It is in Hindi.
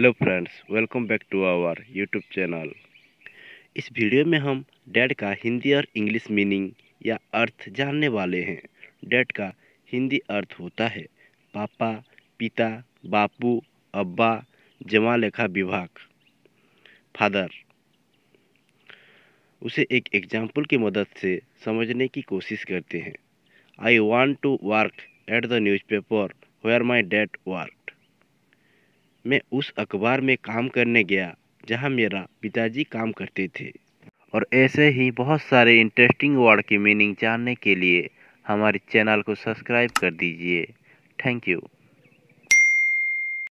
hello friends welcome back to our YouTube channel इस वीडियो में हम डैड का हिंदी और इंग्लिश मीनिंग या अर्थ जानने वाले हैं डैड का हिंदी अर्थ होता है पापा पिता बापू अब्बा जमा लेखा विभाग फादर उसे एक एग्जाम्पल की मदद से समझने की कोशिश करते हैं I want to work at the newspaper where my dad work मैं उस अखबार में काम करने गया जहाँ मेरा पिताजी काम करते थे और ऐसे ही बहुत सारे इंटरेस्टिंग वर्ड की मीनिंग जानने के लिए हमारे चैनल को सब्सक्राइब कर दीजिए थैंक यू